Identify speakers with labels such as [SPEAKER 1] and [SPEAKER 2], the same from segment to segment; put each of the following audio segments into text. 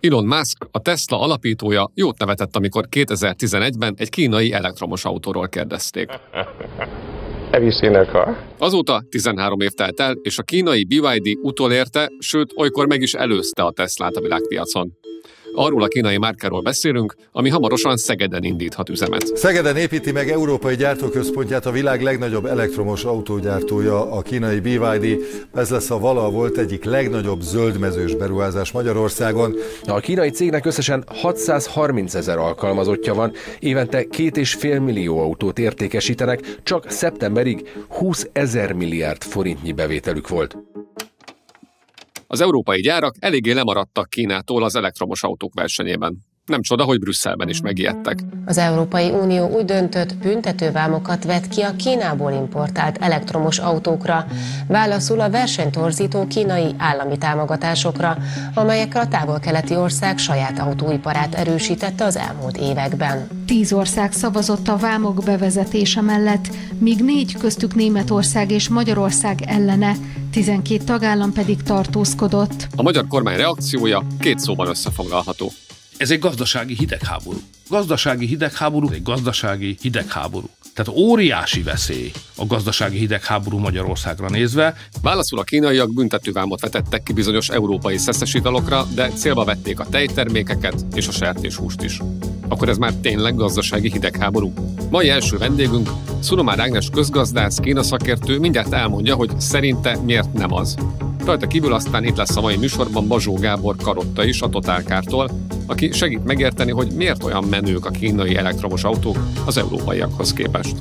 [SPEAKER 1] Elon Musk, a Tesla alapítója jót nevetett, amikor 2011-ben egy kínai elektromos autóról kérdezték. Azóta 13 év telt el, és a kínai BYD utolérte, sőt, olykor meg is előzte a Teslát a világpiacon. Arról a kínai márkáról beszélünk, ami hamarosan Szegeden indíthat üzemet.
[SPEAKER 2] Szegeden építi meg európai gyártóközpontját a világ legnagyobb elektromos autógyártója, a kínai BYD. Ez lesz a vala volt egyik legnagyobb zöldmezős beruházás Magyarországon. A kínai cégnek összesen 630 ezer
[SPEAKER 1] alkalmazottja van, évente 2,5 millió autót értékesítenek, csak szeptemberig 20 ezer milliárd forintnyi bevételük volt az európai gyárak eléggé lemaradtak Kínától az elektromos autók versenyében. Nem csoda, hogy Brüsszelben is megijedtek.
[SPEAKER 3] Az Európai Unió úgy döntött, büntetővámokat vet ki a Kínából importált elektromos autókra, válaszul a versenytorzító kínai állami támogatásokra, amelyekre a távol-keleti ország saját autóiparát erősítette az elmúlt években. Tíz ország szavazott a vámok bevezetése mellett, míg négy köztük Németország és Magyarország ellene, 12 tagállam pedig tartózkodott.
[SPEAKER 1] A magyar kormány reakciója két szóban összefoglalható. Ez egy gazdasági hidegháború. Gazdasági hidegháború, egy gazdasági hidegháború. Tehát óriási veszély a gazdasági hidegháború Magyarországra nézve. Válaszul a kínaiak büntetővámot vetettek ki bizonyos európai szeszes italokra, de célba vették a tejtermékeket és a sertéshúst is. Akkor ez már tényleg gazdasági hidegháború. Mai első vendégünk, Szunomár Ágnes közgazdász, kína szakértő mindjárt elmondja, hogy szerinte miért nem az. Rajta kívül aztán itt lesz a mai műsorban Bazsó Gábor Karotta is a Totálkártól, aki segít megérteni, hogy miért olyan menők a kínai elektromos autók az európaiakhoz képest.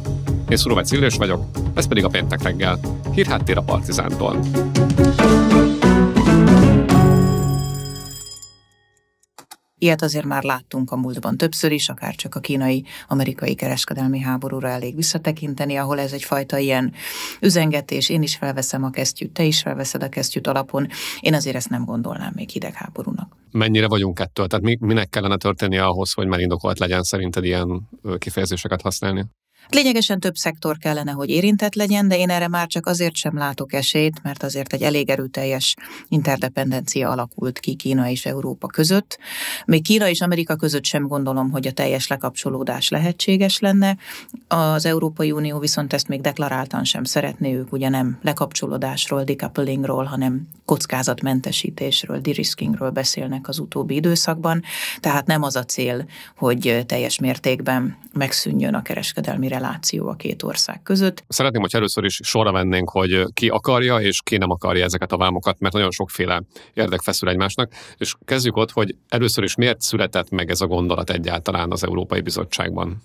[SPEAKER 1] Én Szurovec Illés vagyok, ez pedig a péntek reggel. Hírháttér a Partizántól.
[SPEAKER 3] Ilyet azért már láttunk a múltban többször is, akár csak a kínai-amerikai kereskedelmi háborúra elég visszatekinteni, ahol ez egyfajta ilyen üzengetés, én is felveszem a kesztyűt, te is felveszed a kesztyűt alapon. Én azért ezt nem gondolnám még hidegháborúnak.
[SPEAKER 1] Mennyire vagyunk ettől? Tehát minek kellene történni ahhoz, hogy már indokolt legyen szerinted ilyen kifejezéseket használni?
[SPEAKER 3] Hát lényegesen több szektor kellene, hogy érintett legyen, de én erre már csak azért sem látok esélyt, mert azért egy elég erőteljes interdependencia alakult ki Kína és Európa között. Még Kína és Amerika között sem gondolom, hogy a teljes lekapcsolódás lehetséges lenne. Az Európai Unió viszont ezt még deklaráltan sem szeretné, ők ugye nem lekapcsolódásról, decouplingról, hanem kockázatmentesítésről, riskingről beszélnek az utóbbi időszakban. Tehát nem az a cél, hogy teljes mértékben megszűnjön a kereskedelmi reláció a két ország között. Szeretném, hogy
[SPEAKER 1] először is sorra vennénk, hogy ki akarja és ki nem akarja ezeket a vámokat, mert nagyon sokféle érdek feszül egymásnak. És kezdjük ott, hogy először is miért született meg ez a gondolat egyáltalán az Európai Bizottságban?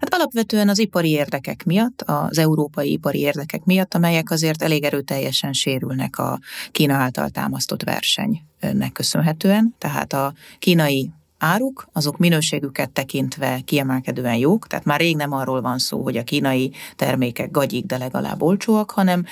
[SPEAKER 3] Hát alapvetően az ipari érdekek miatt, az európai ipari érdekek miatt, amelyek azért elég erőteljesen sérülnek a Kína által támasztott versenynek köszönhetően. Tehát a kínai áruk, azok minőségüket tekintve kiemelkedően jók, tehát már rég nem arról van szó, hogy a kínai termékek gagyik, de legalább olcsóak, hanem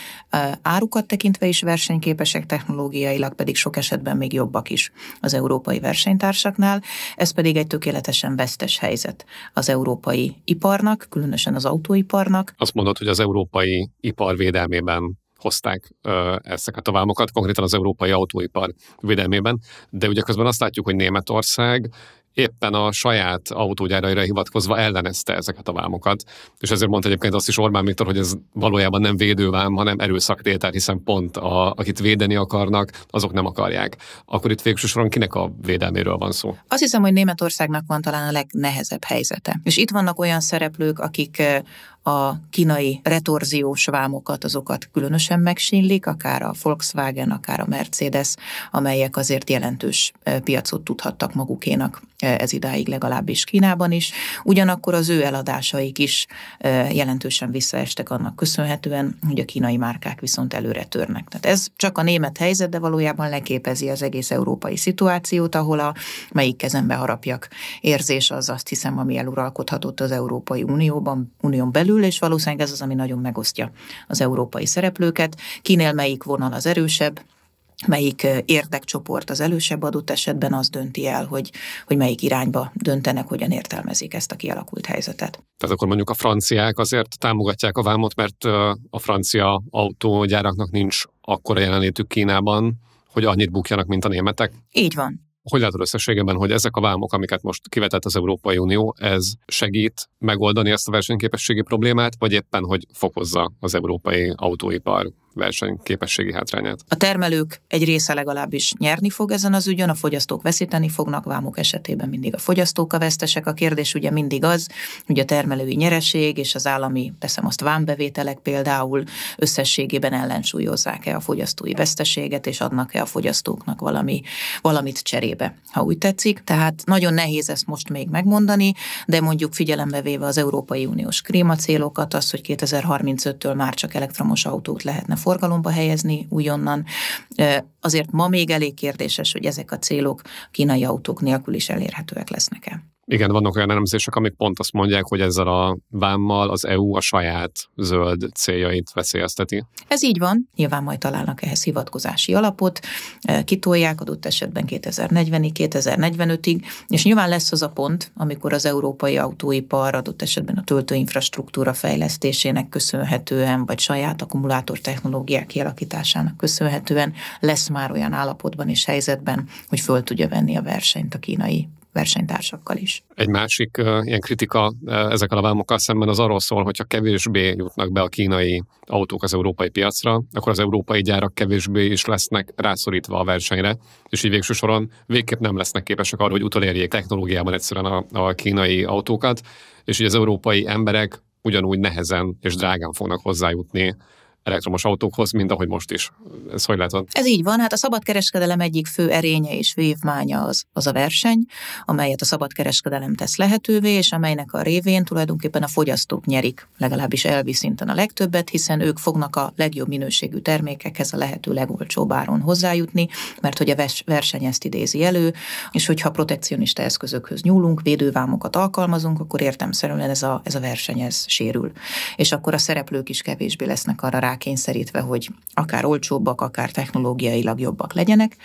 [SPEAKER 3] árukat tekintve is versenyképesek, technológiailag pedig sok esetben még jobbak is az európai versenytársaknál. Ez pedig egy tökéletesen vesztes helyzet az európai iparnak, különösen az autóiparnak.
[SPEAKER 1] Azt mondod, hogy az európai ipar védelmében hozták ezeket ezek a tavámokat, konkrétan az európai autóipar védelmében, de ugye közben azt látjuk, hogy Németország éppen a saját autógyáraira hivatkozva ellenezte ezeket a vámokat. És ezért mondta egyébként azt is Orbán Viktor, hogy ez valójában nem védővám, hanem erőszaktétel, hiszen pont a, akit védeni akarnak, azok nem akarják. Akkor itt végső soron kinek a védelméről van szó?
[SPEAKER 3] Azt hiszem, hogy Németországnak van talán a legnehezebb helyzete. És itt vannak olyan szereplők, akik a kínai retorziós vámokat, azokat különösen megsínlik, akár a Volkswagen, akár a Mercedes, amelyek azért jelentős piacot tudhattak magukénak ez idáig legalábbis Kínában is. Ugyanakkor az ő eladásaik is jelentősen visszaestek annak köszönhetően, hogy a kínai márkák viszont előre törnek. Tehát ez csak a német helyzet, de valójában leképezi az egész európai szituációt, ahol a melyik kezembe harapjak érzés az azt hiszem, ami eluralkodhatott az Európai Unióban, Unión belül, kerül, és valószínűleg ez az, ami nagyon megosztja az európai szereplőket. Kinél melyik vonal az erősebb, melyik érdekcsoport az elősebb adott esetben az dönti el, hogy, hogy melyik irányba döntenek, hogyan értelmezik ezt a kialakult helyzetet.
[SPEAKER 1] Tehát akkor mondjuk a franciák azért támogatják a vámot, mert a francia autógyáraknak nincs akkora jelenlétük Kínában, hogy annyit bukjanak, mint a németek? Így van. Hogy látod összességében, hogy ezek a vámok, amiket most kivetett az Európai Unió, ez segít megoldani ezt a versenyképességi problémát, vagy éppen, hogy fokozza az európai autóipar versenyképességi hátrányát.
[SPEAKER 3] A termelők egy része legalábbis nyerni fog ezen az ügyön, a fogyasztók veszíteni fognak, vámok esetében mindig a fogyasztók a vesztesek. A kérdés ugye mindig az, hogy a termelői nyereség és az állami, teszem azt vámbevételek például összességében ellensúlyozzák-e a fogyasztói veszteséget, és adnak-e a fogyasztóknak valami, valamit cserébe, ha úgy tetszik. Tehát nagyon nehéz ezt most még megmondani, de mondjuk figyelembe véve az Európai Uniós klímacélokat, az, hogy 2035-től már csak elektromos autót lehetne forgalomba helyezni újonnan. Azért ma még elég kérdéses, hogy ezek a célok kínai autók nélkül is elérhetőek lesznek-e.
[SPEAKER 1] Igen, vannak olyan elemzések, amik pont azt mondják, hogy ezzel a vámmal az EU a saját zöld céljait veszélyezteti.
[SPEAKER 3] Ez így van. Nyilván majd találnak ehhez hivatkozási alapot, e, kitolják adott esetben 2040-ig, 2045-ig, és nyilván lesz az a pont, amikor az európai autóipar adott esetben a töltőinfrastruktúra fejlesztésének köszönhetően, vagy saját akkumulátor technológiák kialakításának köszönhetően lesz már olyan állapotban és helyzetben, hogy föl tudja venni a versenyt a kínai versenytársakkal is.
[SPEAKER 1] Egy másik uh, ilyen kritika uh, ezekkel a vámokkal szemben az arról szól, hogyha kevésbé jutnak be a kínai autók az európai piacra, akkor az európai gyárak kevésbé is lesznek rászorítva a versenyre, és így végső soron végképp nem lesznek képesek arra, hogy utolérjék technológiában egyszerűen a, a kínai autókat, és így az európai emberek ugyanúgy nehezen és drágán fognak hozzájutni elektromos autókhoz, mint ahogy most is. Ez hogy látod?
[SPEAKER 3] Ez így van, hát a szabadkereskedelem egyik fő erénye és vívmánya az, az a verseny, amelyet a szabadkereskedelem tesz lehetővé, és amelynek a révén tulajdonképpen a fogyasztók nyerik, legalábbis elvi szinten a legtöbbet, hiszen ők fognak a legjobb minőségű termékekhez a lehető legolcsóbb áron hozzájutni, mert hogy a verseny ezt idézi elő, és hogyha protekcionista eszközökhöz nyúlunk, védővámokat alkalmazunk, akkor értemszerűen ez a, ez a verseny ez sérül. És akkor a szereplők is kevésbé lesznek arra rá rákényszerítve, hogy akár olcsóbbak, akár technológiailag jobbak legyenek,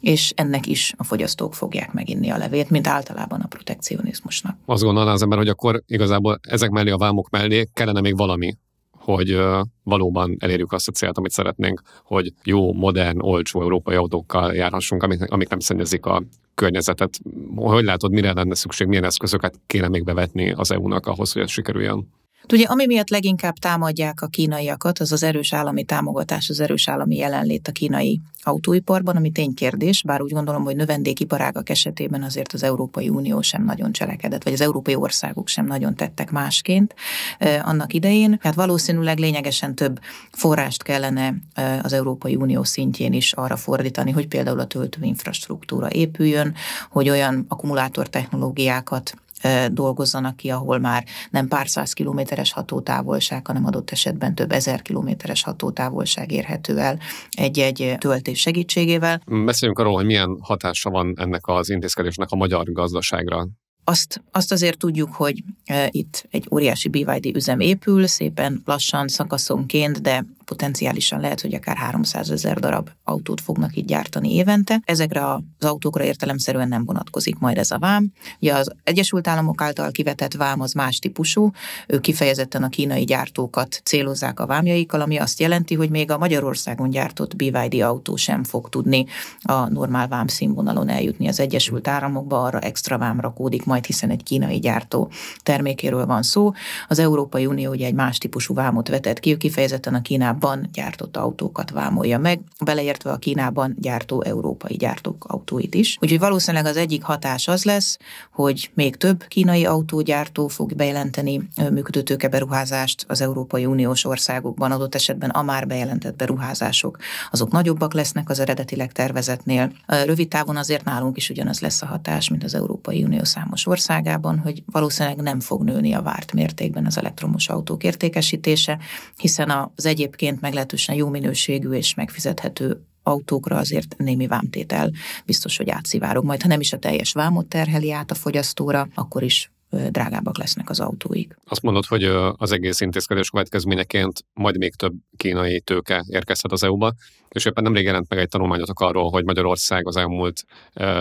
[SPEAKER 3] és ennek is a fogyasztók fogják meginni a levét, mint általában a protekcionizmusnak.
[SPEAKER 1] Azt gondolná az ember, hogy akkor igazából ezek mellé a vámok mellé kellene még valami, hogy valóban elérjük azt a célt, amit szeretnénk, hogy jó, modern, olcsó európai autókkal járhassunk, amik, amik nem szennyezik a környezetet. Hogy látod, mire lenne szükség, milyen eszközöket kéne még bevetni az EU-nak ahhoz, hogy ez sikerüljön?
[SPEAKER 3] Hát ugye, ami miatt leginkább támadják a kínaiakat, az az erős állami támogatás, az erős állami jelenlét a kínai autóiparban, ami ténykérdés, bár úgy gondolom, hogy növendékiparágak esetében azért az Európai Unió sem nagyon cselekedett, vagy az európai országok sem nagyon tettek másként annak idején. Hát valószínűleg lényegesen több forrást kellene az Európai Unió szintjén is arra fordítani, hogy például a töltőinfrastruktúra épüljön, hogy olyan akkumulátor technológiákat dolgozzanak ki, ahol már nem pár száz kilométeres hatótávolság, hanem adott esetben több ezer kilométeres hatótávolság érhető el egy-egy töltés segítségével.
[SPEAKER 1] Beszéljünk arról, hogy milyen hatása van ennek az intézkedésnek a magyar gazdaságra.
[SPEAKER 3] Azt, azt azért tudjuk, hogy e, itt egy óriási BYD üzem épül, szépen lassan szakaszonként, de potenciálisan lehet, hogy akár 300 ezer darab autót fognak így gyártani évente. Ezekre az autókra értelemszerűen nem vonatkozik majd ez a vám. Ugye az Egyesült Államok által kivetett vám az más típusú, ők kifejezetten a kínai gyártókat célozzák a vámjaikkal, ami azt jelenti, hogy még a Magyarországon gyártott BYD autó sem fog tudni a normál vám színvonalon eljutni az Egyesült Államokba, arra extra vám rakódik majd, hiszen egy kínai gyártó termékéről van szó. Az Európai Unió ugye egy más típusú vámot vetett ki, kifejezetten a Kínában Kínában gyártott autókat vámolja meg, beleértve a Kínában gyártó európai gyártók autóit is. Úgyhogy valószínűleg az egyik hatás az lesz, hogy még több kínai autógyártó fog bejelenteni működőtőke beruházást az Európai Uniós országokban, adott esetben a már bejelentett beruházások, azok nagyobbak lesznek az eredetileg tervezetnél. Rövid távon azért nálunk is ugyanaz lesz a hatás, mint az Európai Unió számos országában, hogy valószínűleg nem fog nőni a várt mértékben az elektromos autók értékesítése, hiszen az egyébként egyébként meglehetősen jó minőségű és megfizethető autókra azért némi vámtétel biztos, hogy átszivárog majd, ha nem is a teljes vámot terheli át a fogyasztóra, akkor is drágábbak lesznek az autóik.
[SPEAKER 1] Azt mondod, hogy az egész intézkedés következményeként majd még több kínai tőke érkezhet az EU-ba, és éppen nemrég jelent meg egy tanulmányotok arról, hogy Magyarország az elmúlt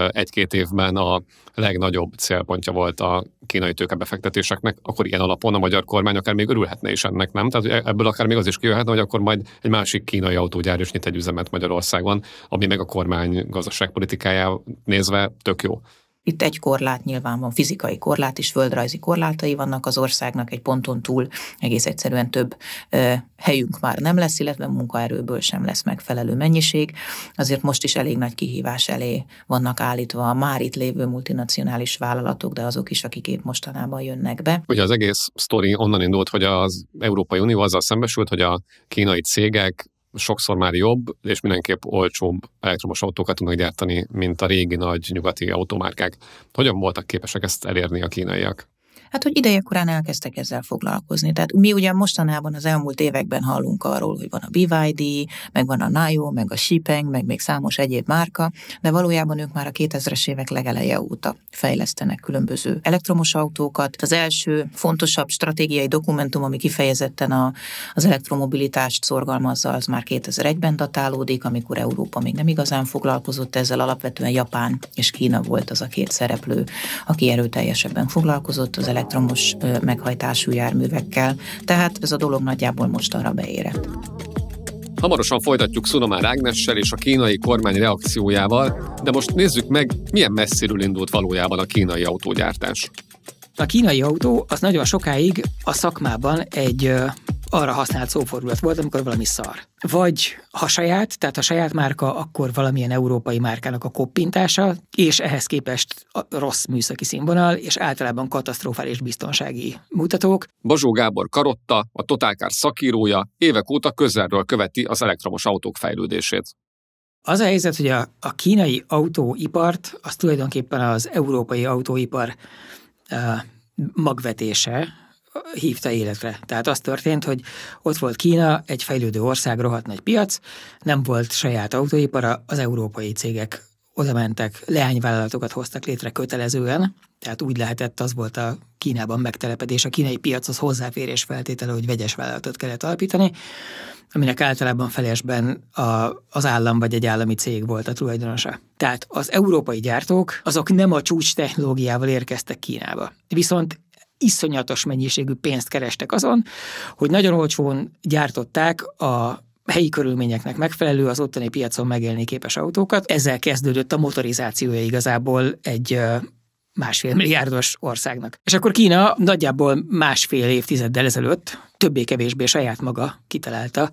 [SPEAKER 1] egy-két évben a legnagyobb célpontja volt a kínai tőkebefektetéseknek, akkor ilyen alapon a magyar kormány akár még örülhetne is ennek, nem? Tehát e, ebből akár még az is kijöhetne, hogy akkor majd egy másik kínai autógyár is nyit egy üzemet Magyarországon, ami meg a kormány gazdaságpolitikájá nézve tök jó.
[SPEAKER 3] Itt egy korlát nyilván van, fizikai korlát is, földrajzi korlátai vannak az országnak, egy ponton túl egész egyszerűen több e, helyünk már nem lesz, illetve munkaerőből sem lesz megfelelő mennyiség. Azért most is elég nagy kihívás elé vannak állítva a már itt lévő multinacionális vállalatok, de azok is, akik épp mostanában jönnek be.
[SPEAKER 1] Ugye az egész sztori onnan indult, hogy az Európai Unió azzal szembesült, hogy a kínai cégek sokszor már jobb, és mindenképp olcsóbb elektromos autókat tudnak gyártani, mint a régi nagy nyugati automárkák. Hogyan voltak képesek ezt elérni a kínaiak?
[SPEAKER 3] Hát, hogy ideje korán elkezdtek ezzel foglalkozni. Tehát mi ugye mostanában az elmúlt években hallunk arról, hogy van a BYD, meg van a NIO, meg a Shipeng, meg még számos egyéb márka, de valójában ők már a 2000-es évek legeleje óta fejlesztenek különböző elektromos autókat. Az első fontosabb stratégiai dokumentum, ami kifejezetten a, az elektromobilitást szorgalmazza, az már 2001-ben datálódik, amikor Európa még nem igazán foglalkozott ezzel, alapvetően Japán és Kína volt az a két szereplő, aki erőteljesebben foglalkozott az elektromobilitással elektromos meghajtású járművekkel, tehát ez a dolog nagyjából mostanra beérett.
[SPEAKER 1] Hamarosan folytatjuk Szunomár Ágnessel és a kínai kormány reakciójával, de most nézzük meg, milyen messziről indult valójában a kínai autógyártás.
[SPEAKER 2] A kínai autó az nagyon sokáig a szakmában egy arra használt szófordulat volt, amikor valami szar. Vagy ha saját, tehát a saját márka, akkor valamilyen európai márkának a koppintása, és ehhez képest a rossz műszaki színvonal, és általában katasztrofális biztonsági mutatók.
[SPEAKER 1] Bazsó Gábor Karotta, a Totálkár szakírója, évek óta közelről követi az elektromos autók fejlődését.
[SPEAKER 2] Az a helyzet, hogy a, a kínai autóipart, az tulajdonképpen az európai autóipar uh, magvetése, hívta életre. Tehát az történt, hogy ott volt Kína, egy fejlődő ország, rohadt nagy piac, nem volt saját autóipara, az európai cégek oda mentek, leányvállalatokat hoztak létre kötelezően, tehát úgy lehetett, az volt a Kínában megtelepedés, a kínai piachoz hozzáférés feltétele, hogy vegyes vállalatot kellett alapítani, aminek általában felesben a, az állam vagy egy állami cég volt a tulajdonosa. Tehát az európai gyártók, azok nem a csúcs technológiával érkeztek Kínába. Viszont iszonyatos mennyiségű pénzt kerestek azon, hogy nagyon olcsón gyártották a helyi körülményeknek megfelelő, az ottani piacon megélni képes autókat. Ezzel kezdődött a motorizációja igazából egy másfél milliárdos országnak. És akkor Kína nagyjából másfél évtizeddel ezelőtt többé-kevésbé saját maga kitalálta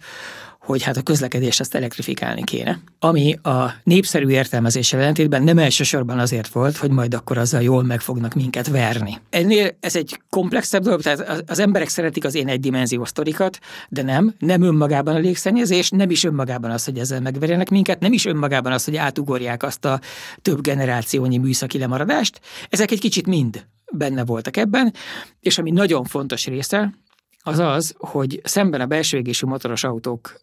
[SPEAKER 2] hogy hát a közlekedést ezt elektrifikálni kéne. Ami a népszerű értelmezése ellentétben nem elsősorban azért volt, hogy majd akkor azzal jól meg fognak minket verni. Ennél ez egy komplexebb dolog, tehát az emberek szeretik az én egydimenziós sztorikat, de nem, nem önmagában a légszennyezés, nem is önmagában az, hogy ezzel megverjenek minket, nem is önmagában az, hogy átugorják azt a több generációnyi műszaki lemaradást. Ezek egy kicsit mind benne voltak ebben, és ami nagyon fontos része, az az, hogy szemben a belső égésű motoros autók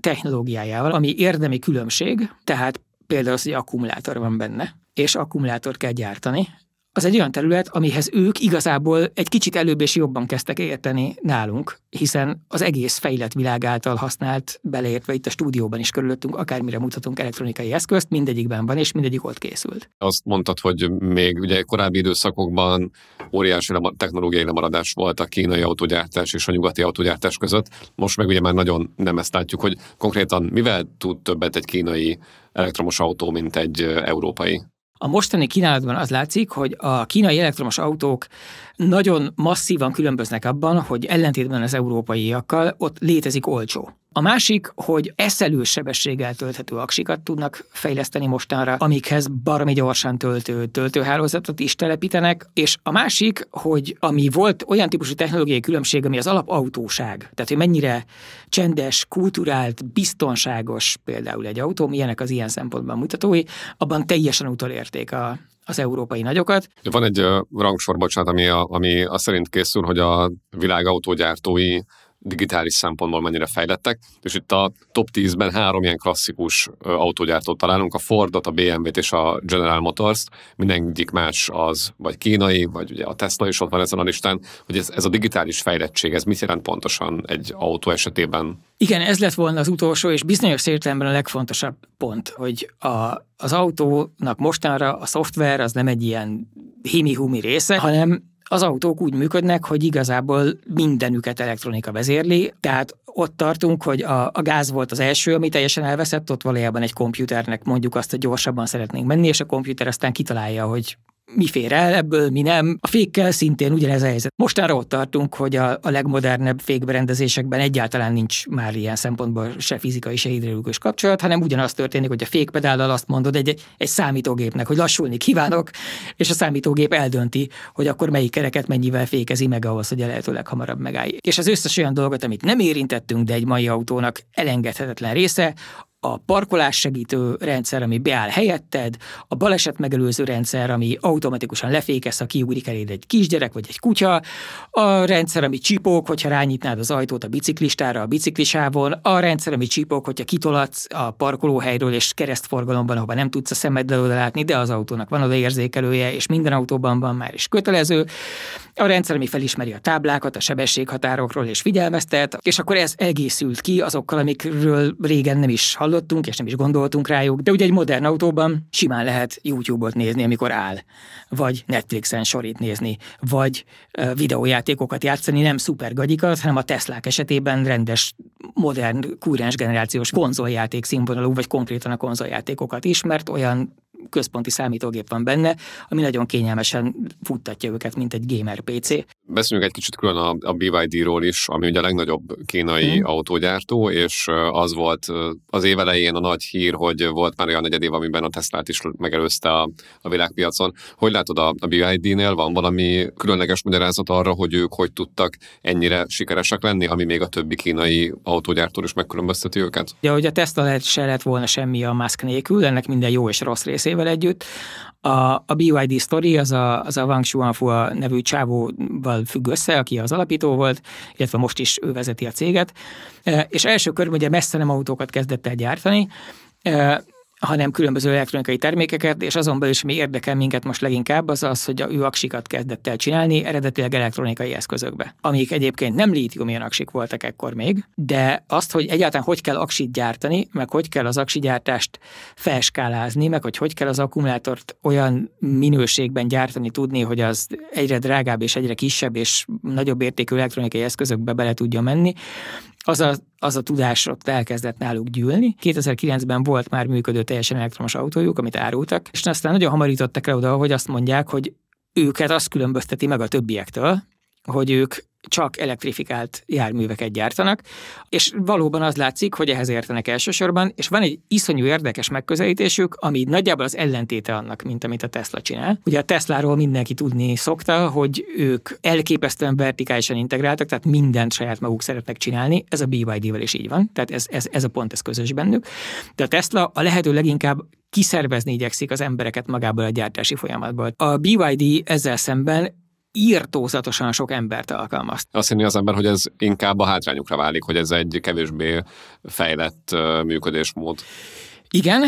[SPEAKER 2] technológiájával, ami érdemi különbség, tehát például az, hogy akkumulátor van benne, és akkumulátort kell gyártani, az egy olyan terület, amihez ők igazából egy kicsit előbb és jobban kezdtek érteni nálunk, hiszen az egész fejlett világ által használt, beleértve itt a stúdióban is körülöttünk, akármire mutatunk elektronikai eszközt, mindegyikben van, és mindegyik ott készült.
[SPEAKER 1] Azt mondtad, hogy még ugye korábbi időszakokban óriási technológiai lemaradás volt a kínai autogyártás és a nyugati autogyártás között. Most meg ugye már nagyon nem ezt látjuk, hogy konkrétan mivel tud többet egy kínai elektromos autó, mint egy európai?
[SPEAKER 2] A mostani kínálatban az látszik, hogy a kínai elektromos autók nagyon masszívan különböznek abban, hogy ellentétben az európaiakkal ott létezik olcsó. A másik, hogy eszelő sebességgel tölthető aksikat tudnak fejleszteni mostanra, amikhez barmi gyorsan töltő töltőhálózatot is telepítenek, és a másik, hogy ami volt olyan típusú technológiai különbség, ami az alapautóság, tehát hogy mennyire csendes, kulturált, biztonságos például egy autó, milyenek az ilyen szempontban mutatói, abban teljesen utolérték a, az európai nagyokat.
[SPEAKER 1] Van egy rangsor, bocsánat, ami, a, ami azt szerint készül, hogy a világ autógyártói digitális szempontból mennyire fejlettek, és itt a top 10-ben három ilyen klasszikus autógyártót találunk, a Fordot, a BMW-t és a General Motors-t, mindegyik más az, vagy kínai, vagy ugye a Tesla is ott van ezen a listán, hogy ez, ez a digitális fejlettség, ez mit jelent pontosan egy autó esetében?
[SPEAKER 2] Igen, ez lett volna az utolsó, és bizonyos értelemben a legfontosabb pont, hogy a, az autónak mostanra a szoftver az nem egy ilyen himi-humi része, hanem az autók úgy működnek, hogy igazából mindenüket elektronika vezérli, tehát ott tartunk, hogy a, a gáz volt az első, ami teljesen elveszett, ott valójában egy komputernek mondjuk azt, hogy gyorsabban szeretnénk menni, és a komputer aztán kitalálja, hogy mi fér el ebből, mi nem. A fékkel szintén ugyanez a helyzet. Mostanra ott tartunk, hogy a, a legmodernebb fékberendezésekben egyáltalán nincs már ilyen szempontból se fizikai, se hidrológus kapcsolat, hanem ugyanaz történik, hogy a fékpedállal azt mondod egy, egy számítógépnek, hogy lassulni kívánok, és a számítógép eldönti, hogy akkor melyik kereket mennyivel fékezi meg ahhoz, hogy a lehető leghamarabb megállj. És az összes olyan dolgot, amit nem érintettünk, de egy mai autónak elengedhetetlen része, a parkolás segítő rendszer, ami beáll helyetted, a baleset megelőző rendszer, ami automatikusan lefékez, ha kiugrik eléd egy kisgyerek vagy egy kutya, a rendszer, ami csipók, hogyha rányitnád az ajtót a biciklistára a biciklisávon, a rendszer, ami csipók, hogyha kitolatsz a parkolóhelyről és keresztforgalomban, ahova nem tudsz a szemeddel oda látni, de az autónak van odaérzékelője, és minden autóban van már is kötelező, a rendszer, ami felismeri a táblákat, a sebességhatárokról és figyelmeztet, és akkor ez egészült ki azokkal, amikről régen nem is hallottam, hallottunk, és nem is gondoltunk rájuk, de ugye egy modern autóban simán lehet YouTube-ot nézni, amikor áll, vagy Netflixen sorit nézni, vagy videójátékokat játszani, nem szuper szupergagyikat, hanem a Teslák esetében rendes, modern, kúrens generációs konzoljáték színvonalú, vagy konkrétan a konzoljátékokat is, mert olyan központi számítógép van benne, ami nagyon kényelmesen futtatja őket, mint egy gamer PC.
[SPEAKER 1] Beszéljünk egy kicsit külön a, a BYD-ról is, ami ugye a legnagyobb kínai hmm. autógyártó, és az volt az év elején a nagy hír, hogy volt már olyan negyed év, amiben a Teslát is megelőzte a, a világpiacon. Hogy látod a, a BYD-nél, van valami különleges magyarázat arra, hogy ők hogy tudtak ennyire sikeresek lenni, ami még a többi kínai autógyártól is megkülönbözteti őket?
[SPEAKER 2] Ja, hogy a Tesla se lett volna semmi a Musk nélkül, ennek minden jó és rossz rész részével együtt. A, a BYD Story az a, az a Wang a nevű csávóval függ össze, aki az alapító volt, illetve most is ő vezeti a céget. E, és első körben ugye messze nem autókat kezdett el gyártani, e, hanem különböző elektronikai termékeket, és azon belül is mi érdekel minket most leginkább az az, hogy ő aksikat kezdett el csinálni, eredetileg elektronikai eszközökbe, amik egyébként nem lítium aksik voltak ekkor még, de azt, hogy egyáltalán hogy kell aksit gyártani, meg hogy kell az gyártást felskálázni, meg hogy hogy kell az akkumulátort olyan minőségben gyártani tudni, hogy az egyre drágább és egyre kisebb és nagyobb értékű elektronikai eszközökbe bele tudja menni, az a, az a tudás ott elkezdett náluk gyűlni. 2009-ben volt már működő teljesen elektromos autójuk, amit árultak, és aztán nagyon hamarítottak le oda, hogy azt mondják, hogy őket azt különbözteti meg a többiektől, hogy ők csak elektrifikált járműveket gyártanak, és valóban az látszik, hogy ehhez értenek elsősorban, és van egy iszonyú érdekes megközelítésük, ami nagyjából az ellentéte annak, mint amit a Tesla csinál. Ugye a Tesláról mindenki tudni szokta, hogy ők elképesztően vertikálisan integráltak, tehát mindent saját maguk szeretnek csinálni, ez a BYD-vel is így van, tehát ez, ez, ez a pont, ez közös bennük. De a Tesla a lehető leginkább kiszervezni igyekszik az embereket magából a gyártási folyamatból. A BYD ezzel szemben írtózatosan sok embert alkalmaz.
[SPEAKER 1] Azt hinni az ember, hogy ez inkább a hátrányukra válik, hogy ez egy kevésbé
[SPEAKER 2] fejlett működésmód. Igen,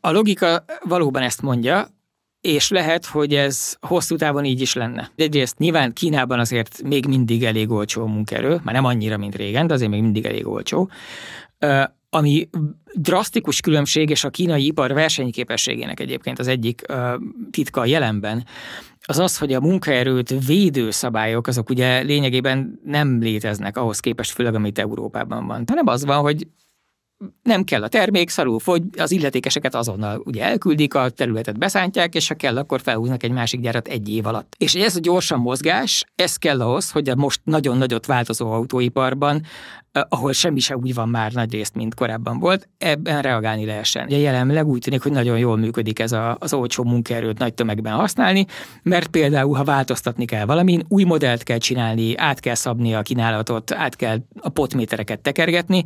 [SPEAKER 2] a logika valóban ezt mondja, és lehet, hogy ez hosszú távon így is lenne. Egyrészt nyilván Kínában azért még mindig elég olcsó munkerő, már nem annyira, mint régen, de azért még mindig elég olcsó, ami drasztikus különbség, és a kínai ipar versenyképességének egyébként az egyik titka a jelenben, az az, hogy a munkaerőt védő szabályok, azok ugye lényegében nem léteznek ahhoz képest, főleg amit Európában van. Hanem az van, hogy nem kell a termék, szarul fogy, az illetékeseket azonnal ugye elküldik, a területet beszántják, és ha kell, akkor felhúznak egy másik gyárat egy év alatt. És ez a gyorsan mozgás, ez kell ahhoz, hogy a most nagyon nagyot változó autóiparban ahol semmi se úgy van már nagy részt, mint korábban volt, ebben reagálni lehessen. Ugye jelenleg úgy tűnik, hogy nagyon jól működik ez a, az olcsó munkaerőt nagy tömegben használni, mert például, ha változtatni kell valamin, új modellt kell csinálni, át kell szabni a kínálatot, át kell a potmétereket tekergetni,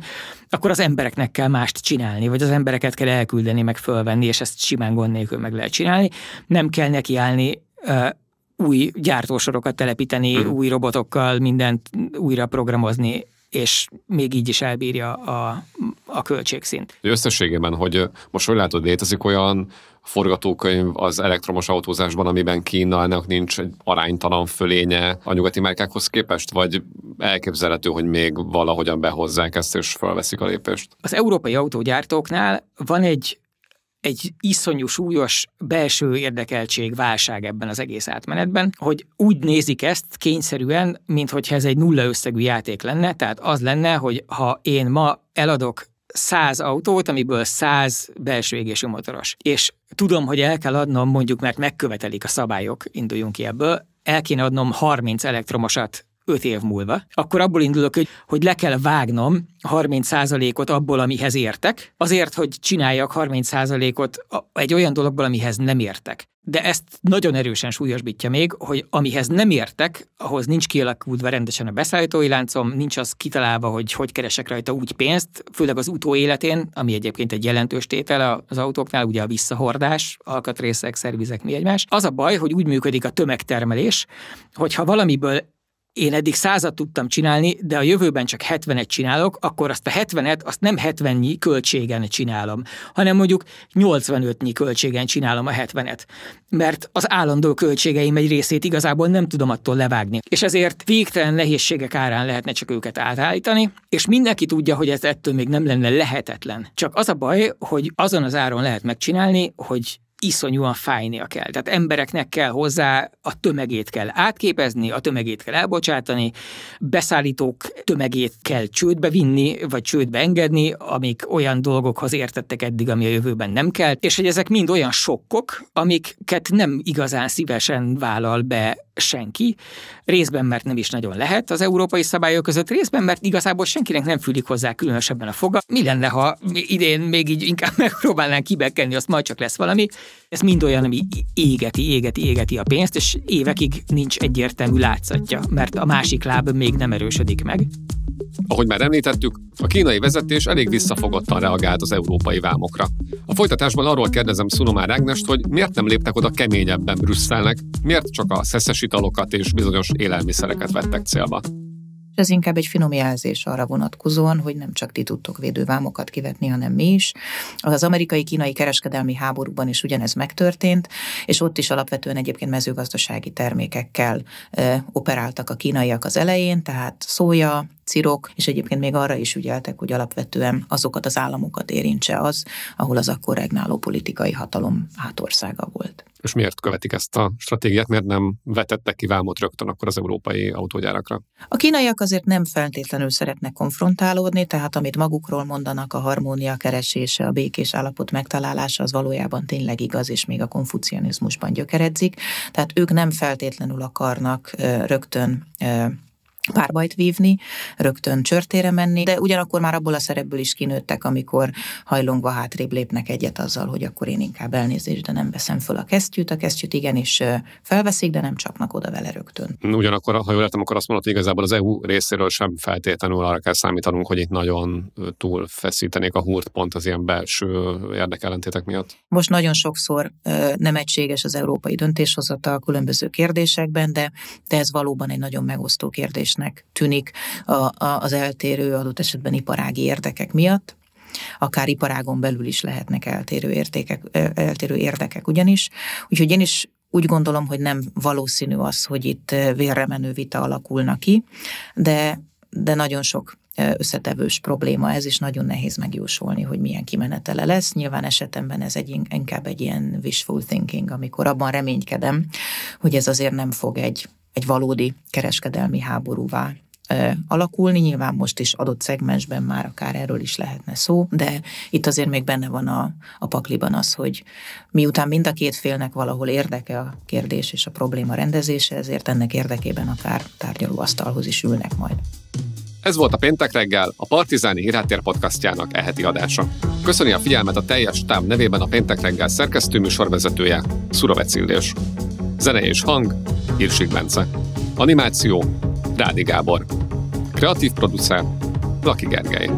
[SPEAKER 2] akkor az embereknek kell mást csinálni, vagy az embereket kell elküldeni, meg fölvenni, és ezt simán gond nélkül meg lehet csinálni. Nem kell nekiállni új gyártósorokat telepíteni, mhm. új robotokkal mindent újra programozni, és még így is elbírja a, a költségszint.
[SPEAKER 1] Összességében, hogy most hogy látod, létezik olyan forgatókönyv az elektromos autózásban, amiben Kínának nincs egy aránytalan fölénye a nyugati márkákhoz képest, vagy elképzelhető, hogy még valahogyan behozzák ezt és felveszik a lépést?
[SPEAKER 2] Az európai autógyártóknál van egy egy iszonyú súlyos belső érdekeltség válság ebben az egész átmenetben, hogy úgy nézik ezt kényszerűen, mintha ez egy nulla összegű játék lenne, tehát az lenne, hogy ha én ma eladok 100 autót, amiből 100 belső égésű motoros. És tudom, hogy el kell adnom, mondjuk, mert megkövetelik a szabályok, induljunk ki ebből, el kéne adnom 30 elektromosat 5 év múlva, akkor abból indulok, hogy, hogy le kell vágnom 30%-ot abból, amihez értek, azért, hogy csináljak 30%-ot egy olyan dologból, amihez nem értek. De ezt nagyon erősen súlyosbítja még, hogy amihez nem értek, ahhoz nincs kialakulva rendesen a beszállítói láncom, nincs az kitalálva, hogy hogy keresek rajta úgy pénzt, főleg az utóéletén, ami egyébként egy jelentős tétel az autóknál, ugye a visszahordás, alkatrészek, szervizek, mi egymás. Az a baj, hogy úgy működik a tömegtermelés, hogyha valamiből én eddig százat tudtam csinálni, de a jövőben csak 70-et csinálok, akkor azt a 70-et azt nem 70-nyi költségen csinálom, hanem mondjuk 85-nyi költségen csinálom a 70-et. Mert az állandó költségeim egy részét igazából nem tudom attól levágni. És ezért végtelen nehézségek árán lehetne csak őket átállítani, és mindenki tudja, hogy ez ettől még nem lenne lehetetlen. Csak az a baj, hogy azon az áron lehet megcsinálni, hogy iszonyúan fájnia kell. Tehát embereknek kell hozzá, a tömegét kell átképezni, a tömegét kell elbocsátani, beszállítók tömegét kell csődbe vinni, vagy csődbe engedni, amik olyan dolgokhoz értettek eddig, ami a jövőben nem kell, és hogy ezek mind olyan sokkok, amiket nem igazán szívesen vállal be senki, részben mert nem is nagyon lehet az európai szabályok között, részben mert igazából senkinek nem fűlik hozzá különösebben a foga. Mi lenne, ha idén még így inkább megpróbálnánk kibekenni, azt majd csak lesz valami. Ez mind olyan, ami égeti, égeti, égeti a pénzt, és évekig nincs egyértelmű látszatja, mert a másik láb még nem erősödik meg.
[SPEAKER 1] Ahogy már említettük, a kínai vezetés elég visszafogottan reagált az európai vámokra. A folytatásban arról kérdezem Szunomár Ágnest, hogy miért nem léptek oda keményebben Brüsszelnek, miért csak a szeszes italokat és bizonyos élelmiszereket vettek célba
[SPEAKER 3] ez inkább egy finom jelzés arra vonatkozóan, hogy nem csak ti tudtok védővámokat kivetni, hanem mi is. Az amerikai-kínai kereskedelmi háborúban is ugyanez megtörtént, és ott is alapvetően egyébként mezőgazdasági termékekkel operáltak a kínaiak az elején, tehát szója, cirok, és egyébként még arra is ügyeltek, hogy alapvetően azokat az államokat érintse az, ahol az akkor regnáló politikai hatalom hátországa volt.
[SPEAKER 1] És miért követik ezt a stratégiát, miért nem vetettek ki vámot rögtön akkor az európai autógyárakra?
[SPEAKER 3] A kínaiak azért nem feltétlenül szeretnek konfrontálódni, tehát amit magukról mondanak, a harmónia keresése, a békés állapot megtalálása, az valójában tényleg igaz, és még a konfucianizmusban gyökeredzik. Tehát ők nem feltétlenül akarnak rögtön párbajt vívni, rögtön csörtére menni, de ugyanakkor már abból a szerepből is kinőttek, amikor hajlongva hátrébb lépnek egyet azzal, hogy akkor én inkább elnézést, de nem veszem föl a kesztyűt, a kesztyűt igenis felveszik, de nem csapnak oda vele rögtön.
[SPEAKER 1] Ugyanakkor, ha jól értem, akkor azt mondod, hogy igazából az EU részéről sem feltétlenül arra kell számítanunk, hogy itt nagyon túl feszítenék a húrt pont az ilyen belső érdekellentétek miatt.
[SPEAKER 3] Most nagyon sokszor nem egységes az európai döntéshozata a különböző kérdésekben, de, de ez valóban egy nagyon megosztó kérdés lépésnek tűnik a, a, az eltérő adott esetben iparági érdekek miatt akár iparágon belül is lehetnek eltérő, értékek, eltérő érdekek ugyanis. Úgyhogy én is úgy gondolom, hogy nem valószínű az, hogy itt vérremenő vita alakulna ki, de, de nagyon sok összetevős probléma ez, és nagyon nehéz megjósolni, hogy milyen kimenetele lesz. Nyilván esetemben ez egy, inkább egy ilyen wishful thinking, amikor abban reménykedem, hogy ez azért nem fog egy egy valódi kereskedelmi háborúvá alakulni. Nyilván most is adott szegmensben már akár erről is lehetne szó, de itt azért még benne van a, a pakliban az, hogy miután mind a két félnek valahol érdeke a kérdés és a probléma rendezése, ezért ennek érdekében akár tárgyalóasztalhoz is ülnek majd.
[SPEAKER 1] Ez volt a Péntek reggel, a Partizáni Hírháttér podcastjának eheti adása. Köszöni a figyelmet a teljes tám nevében a Péntek reggel szerkesztő műsorvezetője, Szurovec Illés. Zene és hang, Irsig Bence. Animáció, Rádi Gábor. Kreatív producer, Laki Gergely.